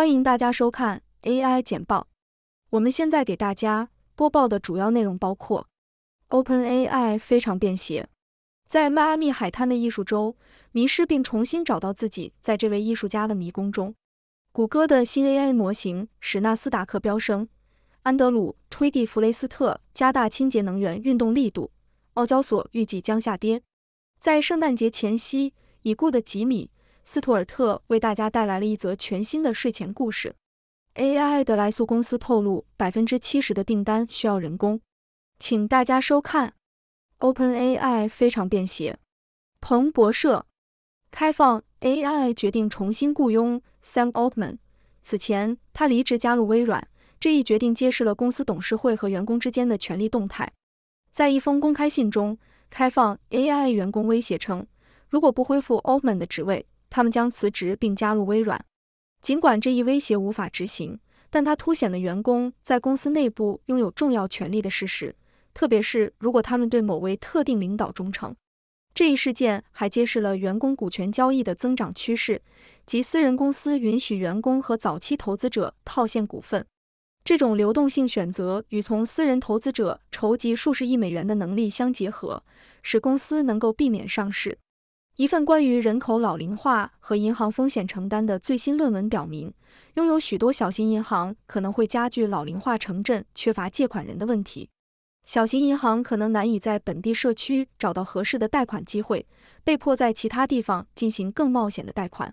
欢迎大家收看 AI 简报。我们现在给大家播报的主要内容包括：OpenAI 非常便携，在迈阿密海滩的艺术周迷失并重新找到自己，在这位艺术家的迷宫中。谷歌的新 AI 模型使纳斯达克飙升。安德鲁·推蒂弗雷斯特加大清洁能源运动力度。澳交所预计将下跌。在圣诞节前夕，已故的吉米。斯图尔特为大家带来了一则全新的睡前故事。AI 的来速公司透露，百分之七十的订单需要人工，请大家收看。Open AI 非常便携。彭博社，开放 AI 决定重新雇佣 Sam Altman，此前他离职加入微软。这一决定揭示了公司董事会和员工之间的权力动态。在一封公开信中，开放 AI 员工威胁称，如果不恢复 Altman 的职位，他们将辞职并加入微软。尽管这一威胁无法执行，但它凸显了员工在公司内部拥有重要权力的事实，特别是如果他们对某位特定领导忠诚。这一事件还揭示了员工股权交易的增长趋势及私人公司允许员工和早期投资者套现股份。这种流动性选择与从私人投资者筹集数十亿美元的能力相结合，使公司能够避免上市。一份关于人口老龄化和银行风险承担的最新论文表明，拥有许多小型银行可能会加剧老龄化城镇缺乏借款人的问题。小型银行可能难以在本地社区找到合适的贷款机会，被迫在其他地方进行更冒险的贷款，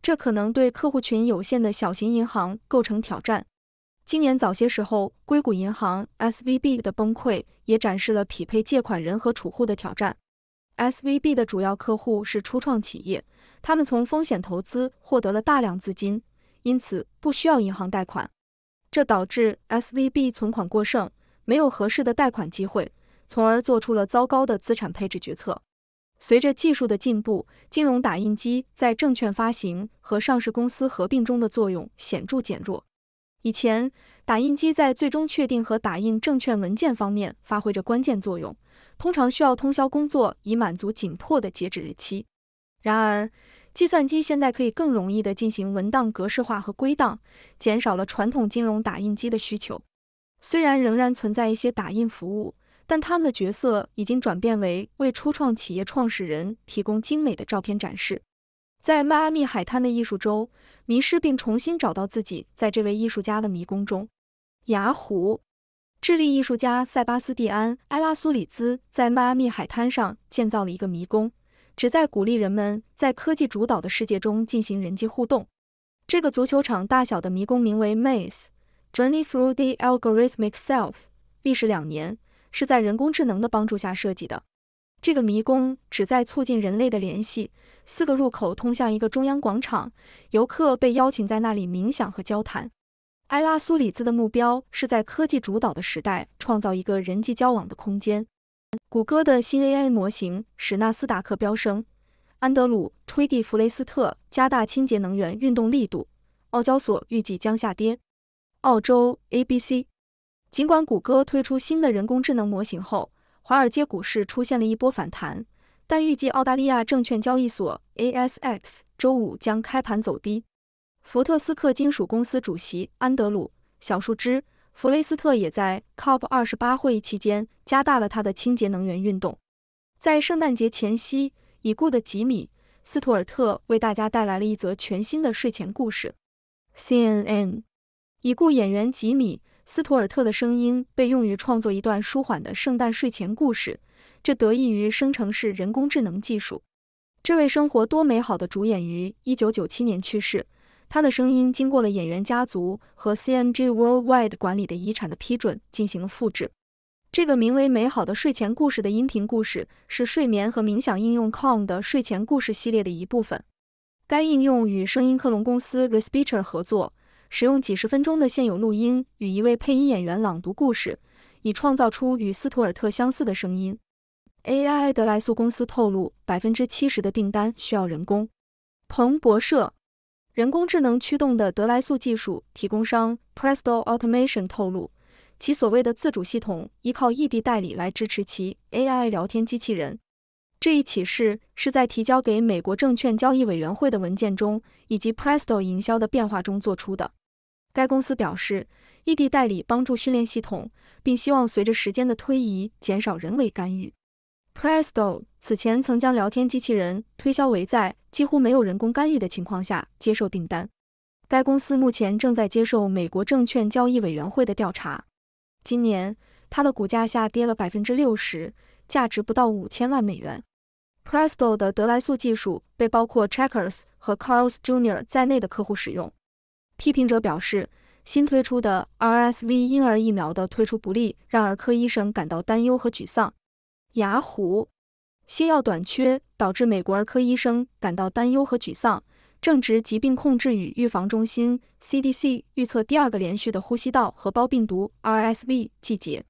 这可能对客户群有限的小型银行构成挑战。今年早些时候，硅谷银行 （SVB） 的崩溃也展示了匹配借款人和储户的挑战。SVB 的主要客户是初创企业，他们从风险投资获得了大量资金，因此不需要银行贷款。这导致 SVB 存款过剩，没有合适的贷款机会，从而做出了糟糕的资产配置决策。随着技术的进步，金融打印机在证券发行和上市公司合并中的作用显著减弱。以前，打印机在最终确定和打印证券文件方面发挥着关键作用，通常需要通宵工作以满足紧迫的截止日期。然而，计算机现在可以更容易地进行文档格式化和归档，减少了传统金融打印机的需求。虽然仍然存在一些打印服务，但他们的角色已经转变为为初创企业创始人提供精美的照片展示。在迈阿密海滩的艺术周，迷失并重新找到自己，在这位艺术家的迷宫中，雅虎，智利艺术家塞巴斯蒂安埃拉苏里兹在迈阿密海滩上建造了一个迷宫，旨在鼓励人们在科技主导的世界中进行人际互动。这个足球场大小的迷宫名为 Maze Journey Through the Algorithmic Self，历时两年，是在人工智能的帮助下设计的。这个迷宫旨在促进人类的联系，四个入口通向一个中央广场，游客被邀请在那里冥想和交谈。埃拉苏里兹的目标是在科技主导的时代创造一个人际交往的空间。谷歌的新 AI 模型使纳斯达克飙升，安德鲁推地弗雷斯特加大清洁能源运动力度，澳交所预计将下跌。澳洲 ABC，尽管谷歌推出新的人工智能模型后。华尔街股市出现了一波反弹，但预计澳大利亚证券交易所 ASX 周五将开盘走低。福特斯克金属公司主席安德鲁小树枝弗雷斯特也在 COP 二十八会议期间加大了他的清洁能源运动。在圣诞节前夕，已故的吉米斯图尔特为大家带来了一则全新的睡前故事。CNN 已故演员吉米。斯图尔特的声音被用于创作一段舒缓的圣诞睡前故事，这得益于生成式人工智能技术。这位生活多美好的主演于一九九七年去世，他的声音经过了演员家族和 c n g Worldwide 管理的遗产的批准进行了复制。这个名为《美好的睡前故事》的音频故事是睡眠和冥想应用 Com 的睡前故事系列的一部分。该应用与声音克隆公司 Respeecher 合作。使用几十分钟的现有录音与一位配音演员朗读故事，以创造出与斯图尔特相似的声音。AI 德来速公司透露，百分之七十的订单需要人工。彭博社，人工智能驱动的德来速技术提供商 Presto Automation 透露，其所谓的自主系统依靠异地代理来支持其 AI 聊天机器人。这一启示是在提交给美国证券交易委员会的文件中，以及 Presto 营销的变化中做出的。该公司表示，异地代理帮助训练系统，并希望随着时间的推移减少人为干预。Presto 此前曾将聊天机器人推销为在几乎没有人工干预的情况下接受订单。该公司目前正在接受美国证券交易委员会的调查。今年，它的股价下跌了百分之六十，价值不到五千万美元。Presto 的得来速技术被包括 Checkers 和 c a r l s Jr. 在内的客户使用。批评者表示，新推出的 RSV 婴儿疫苗的推出不利，让儿科医生感到担忧和沮丧。雅虎，新药短缺导致美国儿科医生感到担忧和沮丧。正值疾病控制与预防中心 （CDC） 预测第二个连续的呼吸道合胞病毒 （RSV） 季节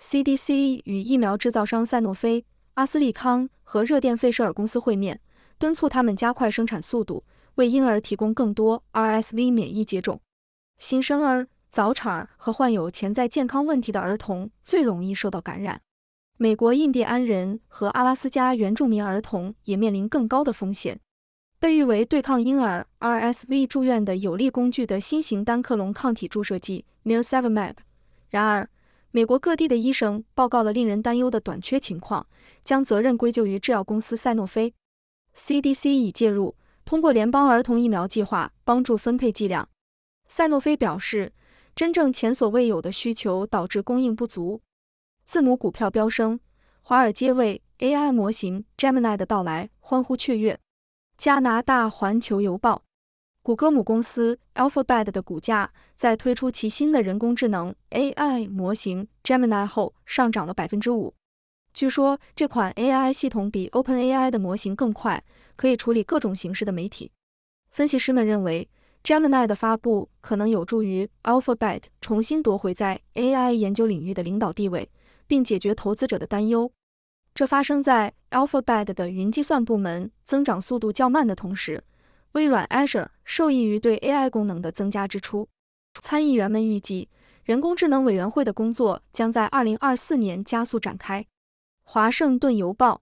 ，CDC 与疫苗制造商赛诺菲、阿斯利康和热电费舍尔公司会面，敦促他们加快生产速度。为婴儿提供更多 RSV 免疫接种。新生儿、早产儿和患有潜在健康问题的儿童最容易受到感染。美国印第安人和阿拉斯加原住民儿童也面临更高的风险。被誉为对抗婴儿 RSV 住院的有力工具的新型单克隆抗体注射剂 n e a r s e v n m a p 然而，美国各地的医生报告了令人担忧的短缺情况，将责任归咎于制药公司赛诺菲。CDC 已介入。通过联邦儿童疫苗计划帮助分配剂量，赛诺菲表示，真正前所未有的需求导致供应不足。字母股票飙升，华尔街为 AI 模型 Gemini 的到来欢呼雀跃。加拿大环球邮报，谷歌母公司 Alphabet 的股价在推出其新的人工智能 AI 模型 Gemini 后上涨了百分之五。据说这款 AI 系统比 OpenAI 的模型更快，可以处理各种形式的媒体。分析师们认为，Gemini 的发布可能有助于 Alphabet 重新夺回在 AI 研究领域的领导地位，并解决投资者的担忧。这发生在 Alphabet 的云计算部门增长速度较慢的同时，微软 Azure 受益于对 AI 功能的增加支出。参议员们预计，人工智能委员会的工作将在2024年加速展开。《华盛顿邮报》：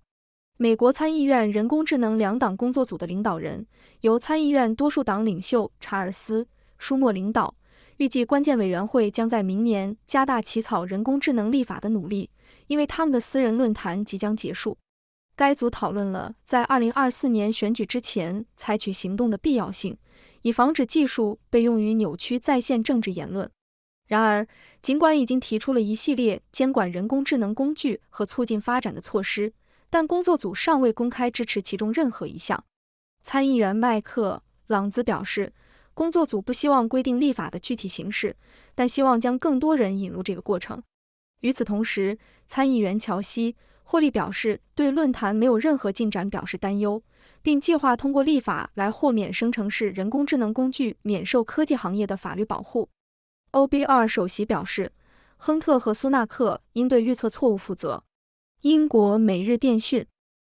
美国参议院人工智能两党工作组的领导人由参议院多数党领袖查尔斯·舒默领导，预计关键委员会将在明年加大起草人工智能立法的努力，因为他们的私人论坛即将结束。该组讨论了在二零二四年选举之前采取行动的必要性，以防止技术被用于扭曲在线政治言论。然而，尽管已经提出了一系列监管人工智能工具和促进发展的措施，但工作组尚未公开支持其中任何一项。参议员麦克朗兹表示，工作组不希望规定立法的具体形式，但希望将更多人引入这个过程。与此同时，参议员乔西·霍利表示对论坛没有任何进展表示担忧，并计划通过立法来豁免生成式人工智能工具免受科技行业的法律保护。OBR 首席表示，亨特和苏纳克应对预测错误负责。英国每日电讯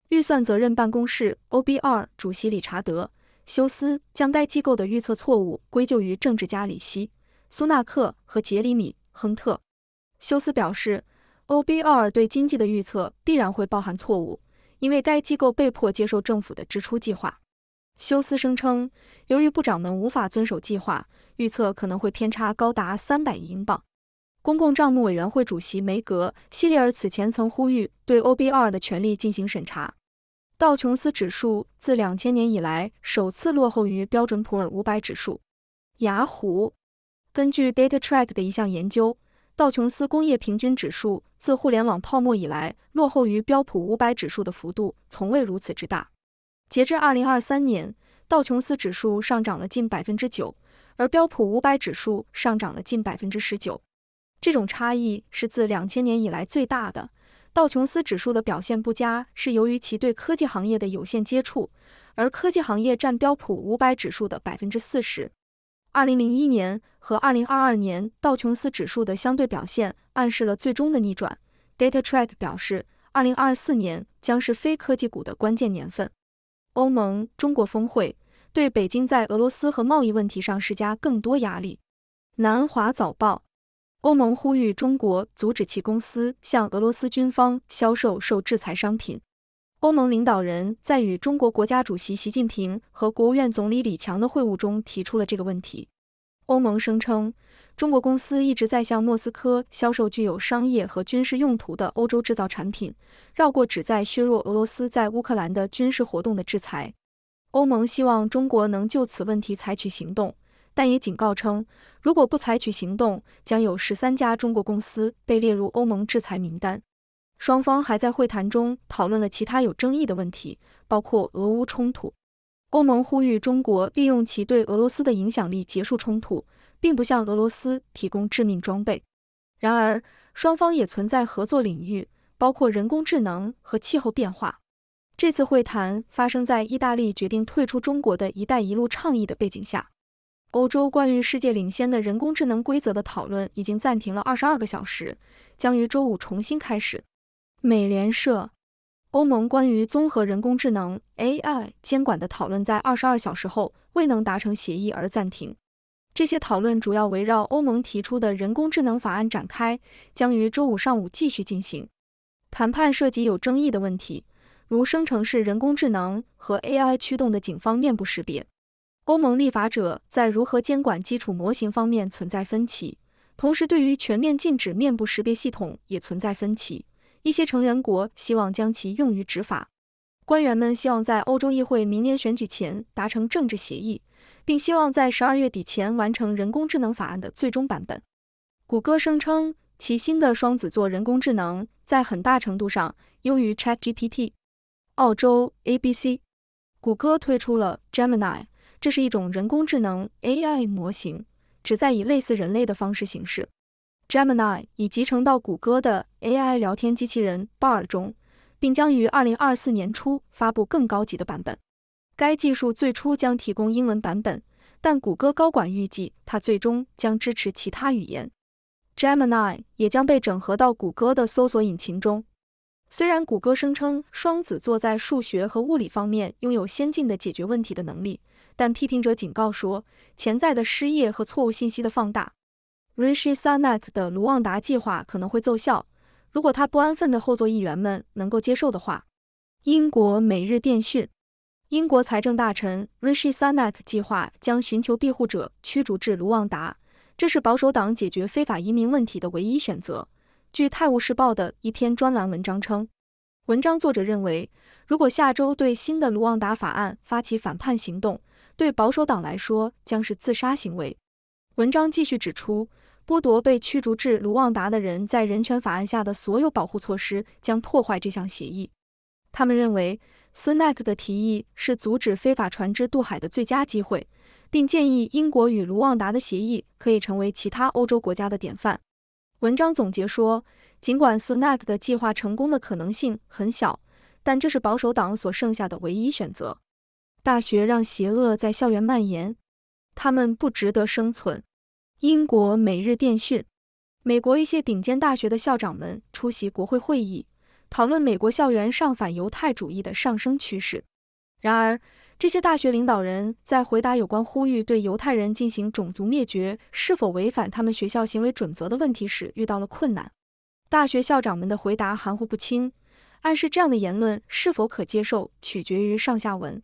预算责任办公室 OBR 主席理查德·休斯将该机构的预测错误归咎于政治家里希·苏纳克和杰里米·亨特。休斯表示，OBR 对经济的预测必然会包含错误，因为该机构被迫接受政府的支出计划。休斯声称，由于部长们无法遵守计划，预测可能会偏差高达300亿英镑。公共账目委员会主席梅格·希利尔此前曾呼吁对 OBR 的权利进行审查。道琼斯指数自2000年以来首次落后于标准普尔500指数。雅虎根据 DataTrack 的一项研究，道琼斯工业平均指数自互联网泡沫以来落后于标普500指数的幅度从未如此之大。截至二零二三年，道琼斯指数上涨了近百分之九，而标普五百指数上涨了近百分之十九。这种差异是自两千年以来最大的。道琼斯指数的表现不佳是由于其对科技行业的有限接触，而科技行业占标普五百指数的百分之四十。二零零一年和二零二二年道琼斯指数的相对表现暗示了最终的逆转。Data Track 表示，二零二四年将是非科技股的关键年份。欧盟中国峰会对北京在俄罗斯和贸易问题上施加更多压力。南华早报：欧盟呼吁中国阻止其公司向俄罗斯军方销售受制裁商品。欧盟领导人，在与中国国家主席习近平和国务院总理李强的会晤中提出了这个问题。欧盟声称，中国公司一直在向莫斯科销售具有商业和军事用途的欧洲制造产品，绕过旨在削弱俄罗斯在乌克兰的军事活动的制裁。欧盟希望中国能就此问题采取行动，但也警告称，如果不采取行动，将有十三家中国公司被列入欧盟制裁名单。双方还在会谈中讨论了其他有争议的问题，包括俄乌冲突。欧盟呼吁中国利用其对俄罗斯的影响力结束冲突，并不向俄罗斯提供致命装备。然而，双方也存在合作领域，包括人工智能和气候变化。这次会谈发生在意大利决定退出中国的一带一路倡议的背景下。欧洲关于世界领先的人工智能规则的讨论已经暂停了二十二个小时，将于周五重新开始。美联社。欧盟关于综合人工智能 AI 监管的讨论在二十二小时后未能达成协议而暂停。这些讨论主要围绕欧盟提出的人工智能法案展开，将于周五上午继续进行。谈判涉及有争议的问题，如生成式人工智能和 AI 驱动的警方面部识别。欧盟立法者在如何监管基础模型方面存在分歧，同时对于全面禁止面部识别系统也存在分歧。一些成员国希望将其用于执法。官员们希望在欧洲议会明年选举前达成政治协议，并希望在十二月底前完成人工智能法案的最终版本。谷歌声称，其新的双子座人工智能在很大程度上优于 Chat GPT。澳洲 ABC，谷歌推出了 Gemini，这是一种人工智能 AI 模型，旨在以类似人类的方式行事。Gemini 已集成到谷歌的 AI 聊天机器人 Bard 中，并将于二零二四年初发布更高级的版本。该技术最初将提供英文版本，但谷歌高管预计它最终将支持其他语言。Gemini 也将被整合到谷歌的搜索引擎中。虽然谷歌声称双子座在数学和物理方面拥有先进的解决问题的能力，但批评者警告说，潜在的失业和错误信息的放大。Rishi Sunak 的卢旺达计划可能会奏效，如果他不安分的后座议员们能够接受的话。英国每日电讯，英国财政大臣 Rishi Sunak 计划将寻求庇护者驱逐至卢旺达，这是保守党解决非法移民问题的唯一选择。据《泰晤士报》的一篇专栏文章称，文章作者认为，如果下周对新的卢旺达法案发起反叛行动，对保守党来说将是自杀行为。文章继续指出。剥夺被驱逐至卢旺达的人在人权法案下的所有保护措施将破坏这项协议。他们认为，Snack 的提议是阻止非法船只渡海的最佳机会，并建议英国与卢旺达的协议可以成为其他欧洲国家的典范。文章总结说，尽管 Snack 的计划成功的可能性很小，但这是保守党所剩下的唯一选择。大学让邪恶在校园蔓延，他们不值得生存。英国每日电讯：美国一些顶尖大学的校长们出席国会会议，讨论美国校园上反犹太主义的上升趋势。然而，这些大学领导人在回答有关呼吁对犹太人进行种族灭绝是否违反他们学校行为准则的问题时，遇到了困难。大学校长们的回答含糊不清，暗示这样的言论是否可接受取决于上下文。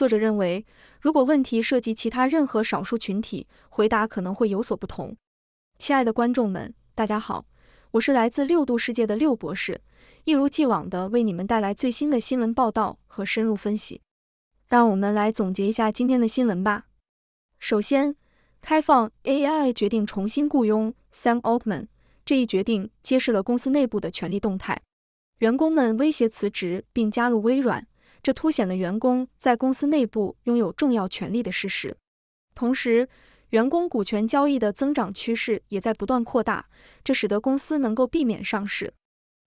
作者认为，如果问题涉及其他任何少数群体，回答可能会有所不同。亲爱的观众们，大家好，我是来自六度世界的六博士，一如既往的为你们带来最新的新闻报道和深入分析。让我们来总结一下今天的新闻吧。首先，开放 AI 决定重新雇佣 Sam Altman，这一决定揭示了公司内部的权力动态。员工们威胁辞职并加入微软。这凸显了员工在公司内部拥有重要权利的事实。同时，员工股权交易的增长趋势也在不断扩大，这使得公司能够避免上市。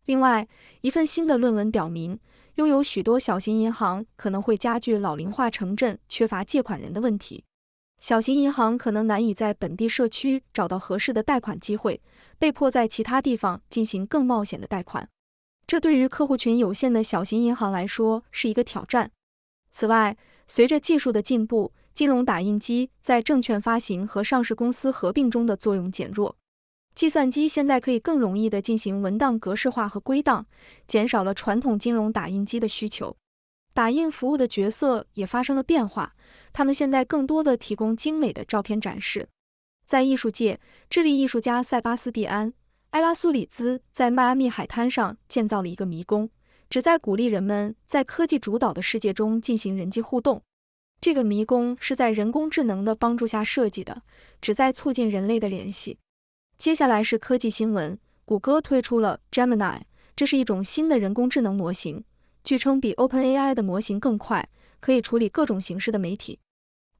另外，一份新的论文表明，拥有许多小型银行可能会加剧老龄化城镇缺乏借款人的问题。小型银行可能难以在本地社区找到合适的贷款机会，被迫在其他地方进行更冒险的贷款。这对于客户群有限的小型银行来说是一个挑战。此外，随着技术的进步，金融打印机在证券发行和上市公司合并中的作用减弱。计算机现在可以更容易的进行文档格式化和归档，减少了传统金融打印机的需求。打印服务的角色也发生了变化，他们现在更多的提供精美的照片展示。在艺术界，智利艺术家塞巴斯蒂安。埃拉苏里兹在迈阿密海滩上建造了一个迷宫，旨在鼓励人们在科技主导的世界中进行人际互动。这个迷宫是在人工智能的帮助下设计的，旨在促进人类的联系。接下来是科技新闻：谷歌推出了 Gemini，这是一种新的人工智能模型，据称比 OpenAI 的模型更快，可以处理各种形式的媒体。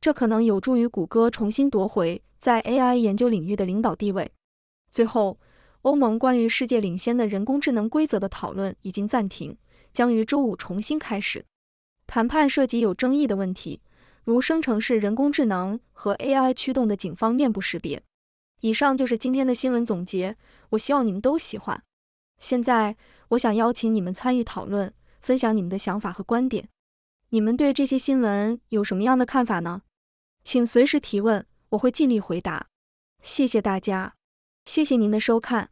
这可能有助于谷歌重新夺回在 AI 研究领域的领导地位。最后。欧盟关于世界领先的人工智能规则的讨论已经暂停，将于周五重新开始。谈判涉及有争议的问题，如生成式人工智能和 AI 驱动的警方面部识别。以上就是今天的新闻总结，我希望你们都喜欢。现在，我想邀请你们参与讨论，分享你们的想法和观点。你们对这些新闻有什么样的看法呢？请随时提问，我会尽力回答。谢谢大家，谢谢您的收看。